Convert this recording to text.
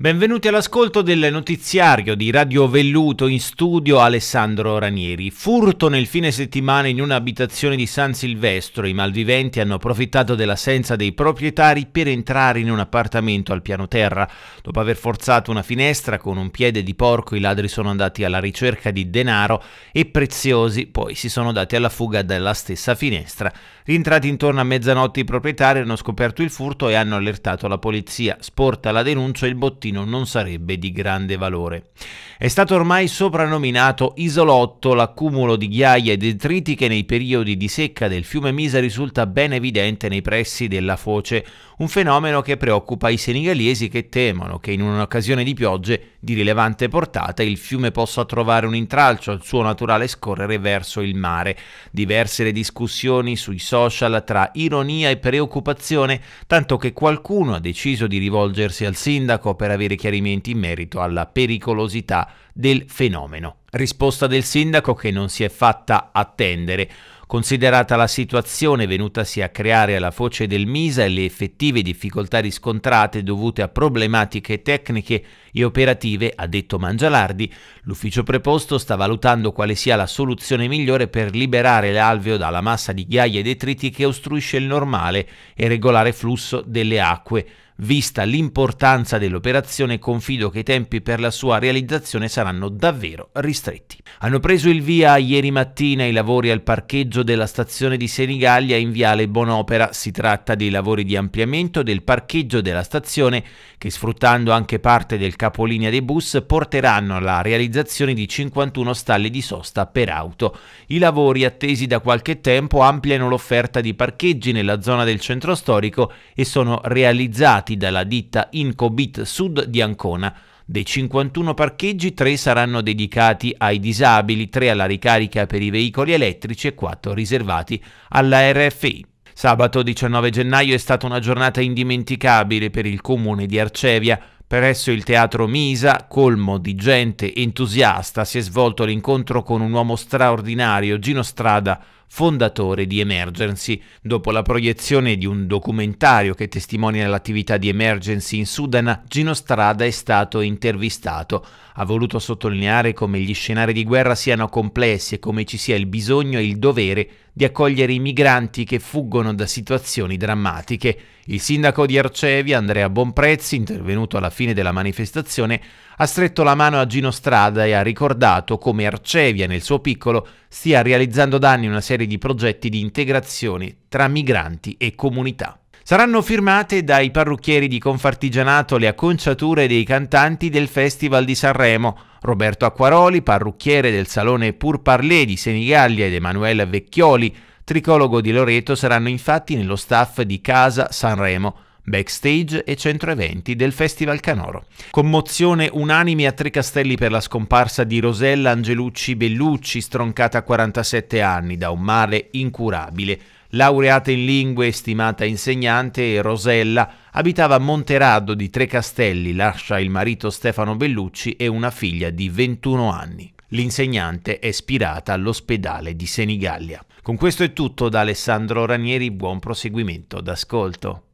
Benvenuti all'ascolto del notiziario di Radio Velluto in studio Alessandro Ranieri. Furto nel fine settimana in un'abitazione di San Silvestro. I malviventi hanno approfittato dell'assenza dei proprietari per entrare in un appartamento al piano terra. Dopo aver forzato una finestra con un piede di porco, i ladri sono andati alla ricerca di denaro e preziosi, poi si sono dati alla fuga dalla stessa finestra. Rientrati intorno a mezzanotte i proprietari hanno scoperto il furto e hanno allertato la polizia. Sporta la denuncia e il bottino non sarebbe di grande valore. È stato ormai soprannominato isolotto l'accumulo di ghiaia e detriti che nei periodi di secca del fiume Misa risulta ben evidente nei pressi della foce, un fenomeno che preoccupa i senegalesi che temono che in un'occasione di piogge di rilevante portata il fiume possa trovare un intralcio al suo naturale scorrere verso il mare. Diverse le discussioni sui soldi social tra ironia e preoccupazione, tanto che qualcuno ha deciso di rivolgersi al sindaco per avere chiarimenti in merito alla pericolosità del fenomeno. Risposta del sindaco che non si è fatta attendere. Considerata la situazione venutasi a creare alla foce del Misa e le effettive difficoltà riscontrate dovute a problematiche tecniche e operative, ha detto Mangialardi, l'ufficio preposto sta valutando quale sia la soluzione migliore per liberare l'alveo dalla massa di ghiaia e detriti che ostruisce il normale e regolare flusso delle acque Vista l'importanza dell'operazione, confido che i tempi per la sua realizzazione saranno davvero ristretti. Hanno preso il via ieri mattina i lavori al parcheggio della stazione di Senigallia in Viale Bonopera. Si tratta dei lavori di ampliamento del parcheggio della stazione che, sfruttando anche parte del capolinea dei bus, porteranno alla realizzazione di 51 stalle di sosta per auto. I lavori attesi da qualche tempo ampliano l'offerta di parcheggi nella zona del centro storico e sono realizzati effettuati dalla ditta Incobit Sud di Ancona. Dei 51 parcheggi, 3 saranno dedicati ai disabili, 3 alla ricarica per i veicoli elettrici e 4 riservati alla RFI. Sabato 19 gennaio è stata una giornata indimenticabile per il comune di Arcevia. Presso il teatro Misa, colmo di gente entusiasta, si è svolto l'incontro con un uomo straordinario, Gino Strada, fondatore di Emergency, dopo la proiezione di un documentario che testimonia l'attività di Emergency in Sudan, Gino Strada è stato intervistato. Ha voluto sottolineare come gli scenari di guerra siano complessi e come ci sia il bisogno e il dovere di accogliere i migranti che fuggono da situazioni drammatiche. Il sindaco di Arcevia, Andrea Bonprezzi, intervenuto alla fine della manifestazione, ha stretto la mano a Gino Strada e ha ricordato come Arcevia nel suo piccolo stia realizzando da anni una serie di progetti di integrazione tra migranti e comunità. Saranno firmate dai parrucchieri di Confartigianato le acconciature dei cantanti del Festival di Sanremo, Roberto Acquaroli, parrucchiere del salone Pur Parlé di Senigallia ed Emanuele Vecchioli, tricologo di Loreto, saranno infatti nello staff di Casa Sanremo, backstage e centro eventi del Festival Canoro. Commozione unanime a Tricastelli per la scomparsa di Rosella Angelucci Bellucci, stroncata a 47 anni da un male incurabile. Laureata in lingue e stimata insegnante, Rosella abitava a Monterado di Trecastelli, lascia il marito Stefano Bellucci e una figlia di 21 anni. L'insegnante è ispirata all'ospedale di Senigallia. Con questo è tutto da Alessandro Ranieri, buon proseguimento d'ascolto.